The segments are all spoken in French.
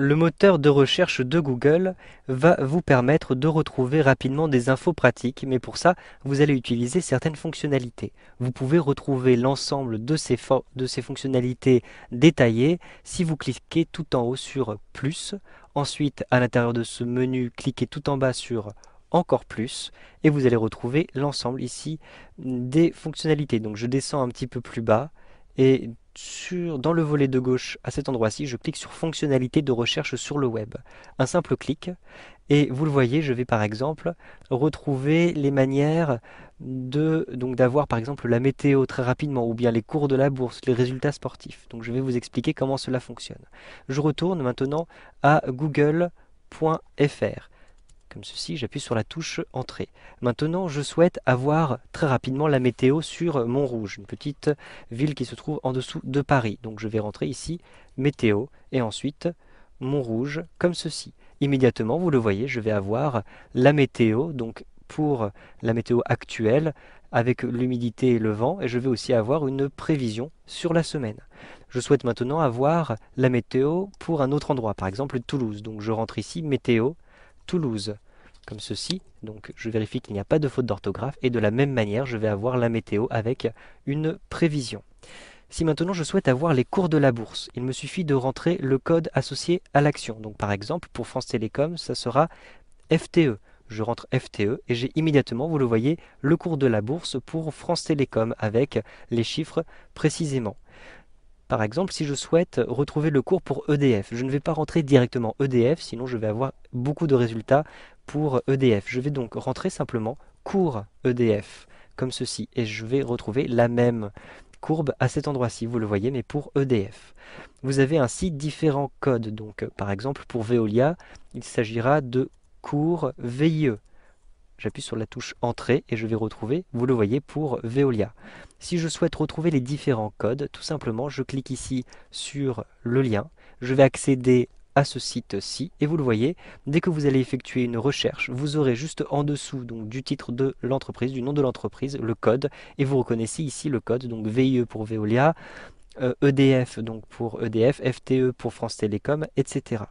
Le moteur de recherche de Google va vous permettre de retrouver rapidement des infos pratiques, mais pour ça, vous allez utiliser certaines fonctionnalités. Vous pouvez retrouver l'ensemble de, ces, fonctionnalités détaillées si vous cliquez tout en haut sur « Plus ». Ensuite, à l'intérieur de ce menu, cliquez tout en bas sur « Encore plus » et vous allez retrouver l'ensemble ici des fonctionnalités. Donc je descends un petit peu plus bas et dans le volet de gauche, à cet endroit-ci, je clique sur fonctionnalités de recherche sur le web. Un simple clic, et vous le voyez, je vais par exemple retrouver les manières de donc d'avoir par exemple la météo très rapidement, ou bien les cours de la bourse, les résultats sportifs. Donc je vais vous expliquer comment cela fonctionne. Je retourne maintenant à google.fr comme ceci, j'appuie sur la touche Entrée. Maintenant, je souhaite avoir très rapidement la météo sur Montrouge, une petite ville qui se trouve en dessous de Paris. Donc je vais rentrer ici Météo et ensuite Montrouge comme ceci. Immédiatement, vous le voyez, je vais avoir la météo, donc pour la météo actuelle, avec l'humidité et le vent, et je vais aussi avoir une prévision sur la semaine. Je souhaite maintenant avoir la météo pour un autre endroit, par exemple Toulouse. Donc je rentre ici, météo, Toulouse comme ceci. Donc je vérifie qu'il n'y a pas de faute d'orthographe et de la même manière je vais avoir la météo avec une prévision. Si maintenant je souhaite avoir les cours de la bourse, il me suffit de rentrer le code associé à l'action. Donc par exemple pour France Télécom ça sera FTE. Je rentre FTE et j'ai immédiatement, vous le voyez, le cours de la bourse pour France Télécom avec les chiffres précisément. Par exemple, si je souhaite retrouver le cours pour EDF, je ne vais pas rentrer directement EDF, sinon je vais avoir beaucoup de résultats pour EDF. Je vais donc rentrer simplement cours EDF comme ceci et je vais retrouver la même courbe à cet endroit-ci, vous le voyez, mais pour EDF. Vous avez ainsi différents codes, donc euh, par exemple pour Veolia, il s'agira de cours VIE. J'appuie sur la touche Entrée et je vais retrouver, vous le voyez, pour Veolia. Si je souhaite retrouver les différents codes, tout simplement je clique ici sur le lien, je vais accéder à ce site-ci. Et vous le voyez, dès que vous allez effectuer une recherche, vous aurez juste en dessous donc, du titre de l'entreprise, du nom de l'entreprise, le code. Et vous reconnaissez ici le code, donc VIE pour Veolia, EDF euh, e donc pour EDF, FTE pour France Télécom, etc.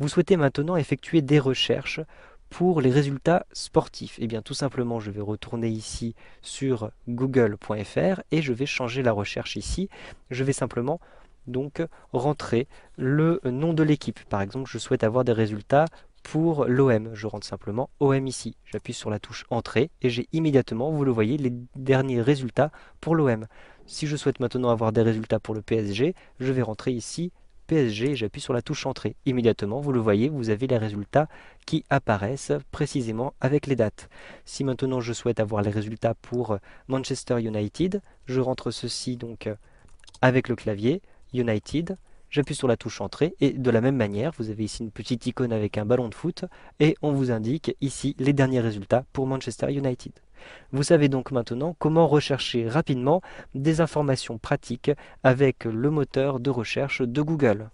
Vous souhaitez maintenant effectuer des recherches pour les résultats sportifs. Et eh bien tout simplement, je vais retourner ici sur google.fr et je vais changer la recherche ici. Je vais simplement donc rentrer le nom de l'équipe. Par exemple, je souhaite avoir des résultats pour l'OM. Je rentre simplement OM ici. J'appuie sur la touche Entrée et j'ai immédiatement, vous le voyez, les derniers résultats pour l'OM. Si je souhaite maintenant avoir des résultats pour le PSG, je vais rentrer ici PSG et j'appuie sur la touche Entrée. Immédiatement, vous le voyez, vous avez les résultats qui apparaissent précisément avec les dates. Si maintenant je souhaite avoir les résultats pour Manchester United, je rentre ceci donc avec le clavier, United, j'appuie sur la touche entrée et de la même manière, vous avez ici une petite icône avec un ballon de foot et on vous indique ici les derniers résultats pour Manchester United. Vous savez donc maintenant comment rechercher rapidement des informations pratiques avec le moteur de recherche de Google.